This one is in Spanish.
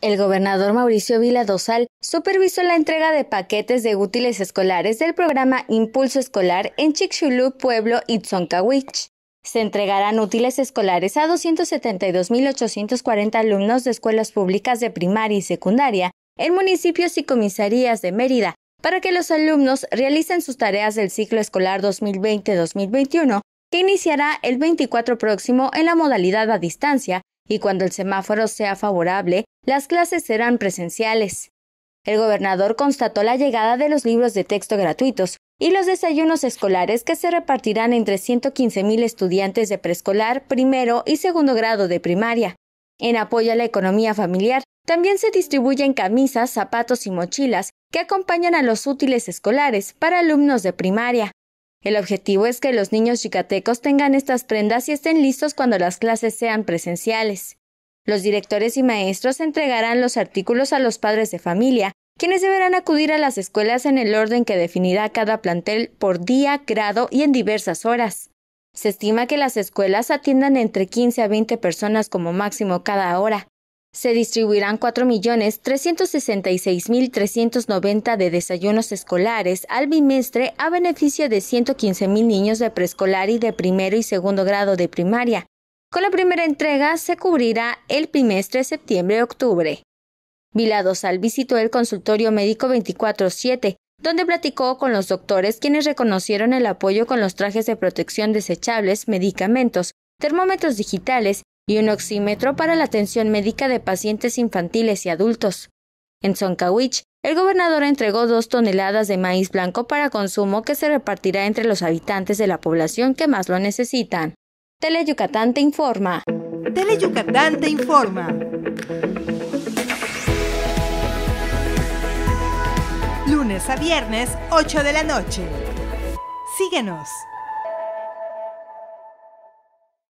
El gobernador Mauricio Vila Dosal supervisó la entrega de paquetes de útiles escolares del programa Impulso Escolar en Chicxulú, Pueblo y Se entregarán útiles escolares a 272.840 alumnos de escuelas públicas de primaria y secundaria en municipios y comisarías de Mérida para que los alumnos realicen sus tareas del ciclo escolar 2020-2021 que iniciará el 24 próximo en la modalidad a distancia y cuando el semáforo sea favorable, las clases serán presenciales. El gobernador constató la llegada de los libros de texto gratuitos y los desayunos escolares que se repartirán entre 115.000 estudiantes de preescolar, primero y segundo grado de primaria. En apoyo a la economía familiar, también se distribuyen camisas, zapatos y mochilas que acompañan a los útiles escolares para alumnos de primaria. El objetivo es que los niños chicatecos tengan estas prendas y estén listos cuando las clases sean presenciales. Los directores y maestros entregarán los artículos a los padres de familia, quienes deberán acudir a las escuelas en el orden que definirá cada plantel por día, grado y en diversas horas. Se estima que las escuelas atiendan entre 15 a 20 personas como máximo cada hora. Se distribuirán 4.366.390 de desayunos escolares al bimestre a beneficio de 115.000 niños de preescolar y de primero y segundo grado de primaria. Con la primera entrega se cubrirá el trimestre septiembre-octubre. Viladosal visitó el consultorio médico 24-7, donde platicó con los doctores quienes reconocieron el apoyo con los trajes de protección desechables, medicamentos, termómetros digitales y un oxímetro para la atención médica de pacientes infantiles y adultos. En Soncawich, el gobernador entregó dos toneladas de maíz blanco para consumo que se repartirá entre los habitantes de la población que más lo necesitan. Tele te informa. Tele te informa. Lunes a viernes, 8 de la noche. Síguenos.